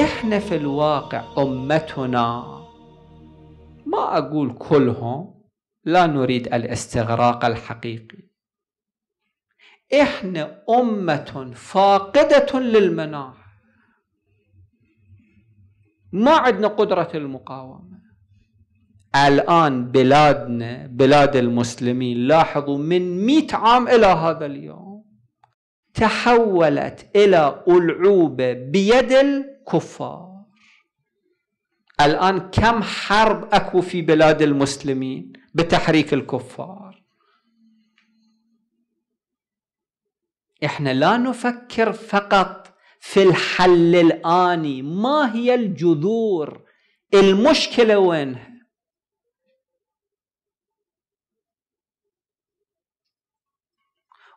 احنا في الواقع امتنا ما اقول كلهم لا نريد الاستغراق الحقيقي احنا امه فاقده للمناعه ما عندنا قدره المقاومه الان بلادنا بلاد المسلمين لاحظوا من 100 عام الى هذا اليوم تحولت الى ألعوبة بيد كفار الآن كم حرب أكو في بلاد المسلمين بتحريك الكفار إحنا لا نفكر فقط في الحل الآني ما هي الجذور المشكلة وينها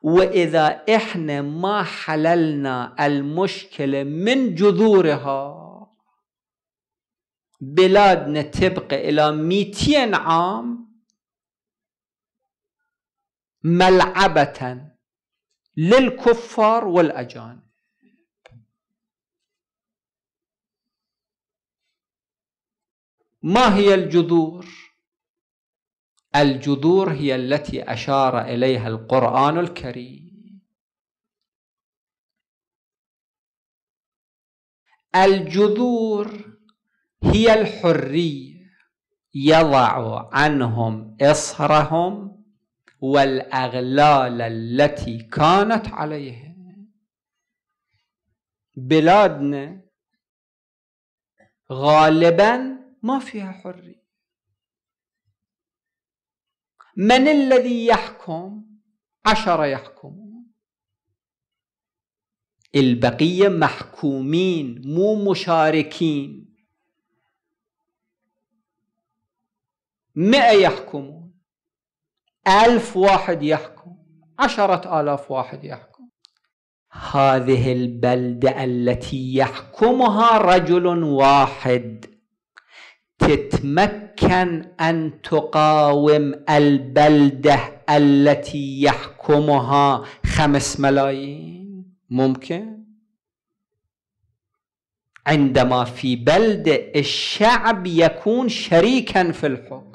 واذا احنا ما حللنا المشكله من جذورها بلادنا تبقى الى 200 عام ملعبه للكفار والاجانب ما هي الجذور الجذور هي التي أشار إليها القرآن الكريم الجذور هي الحرية يضع عنهم إصرهم والأغلال التي كانت عليهم بلادنا غالبا ما فيها حرية من الذي يحكم عشرة يحكمون البقية محكومين مو مشاركين مئة يحكمون ألف واحد يحكم عشرة آلاف واحد يحكم هذه البلدة التي يحكمها رجل واحد تتمكن ان تقاوم البلده التي يحكمها خمس ملايين ممكن عندما في بلده الشعب يكون شريكا في الحكم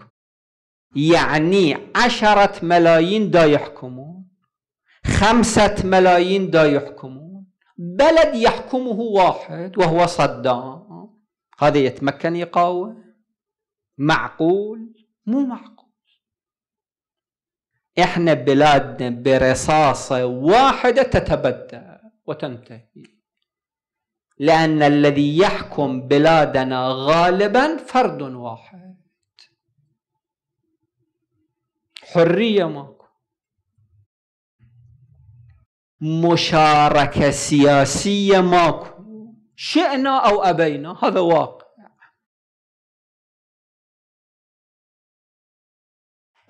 يعني عشرة ملايين دا يحكمون خمسة ملايين دا يحكمون بلد يحكمه واحد وهو صدام هذا يتمكن يقاوم معقول مو معقول احنا بلادنا برصاصة واحدة تتبدى وتنتهي لأن الذي يحكم بلادنا غالبا فرد واحد حرية ماكو مشاركة سياسية ماكو شئنا أو أبينا هذا واقع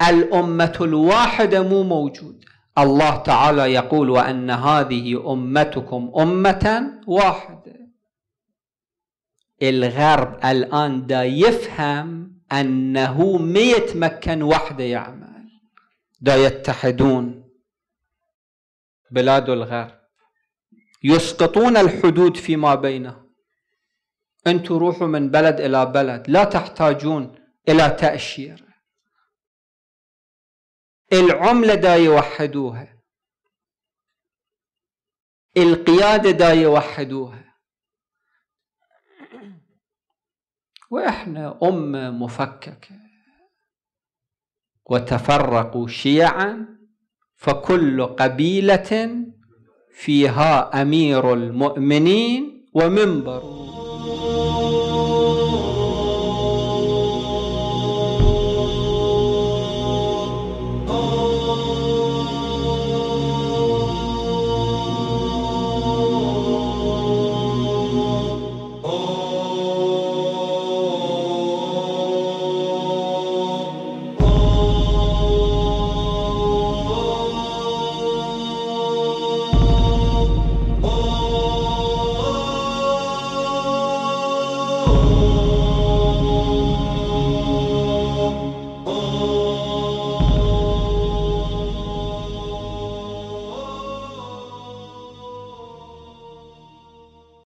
الأمة الواحدة مو موجود الله تعالى يقول وأن هذه أمتكم أمة واحدة الغرب الآن دا يفهم أنه ما يتمكن وحده يعمل دا يتحدون بلاد الغرب يسقطون الحدود فيما بينهم أنتم روحوا من بلد إلى بلد لا تحتاجون إلى تأشيرة العملة دا يوحدوها القيادة دا يوحدوها وإحنا أمة مفككة وتفرقوا شيعا فكل قبيلة فيها أمير المؤمنين ومنبر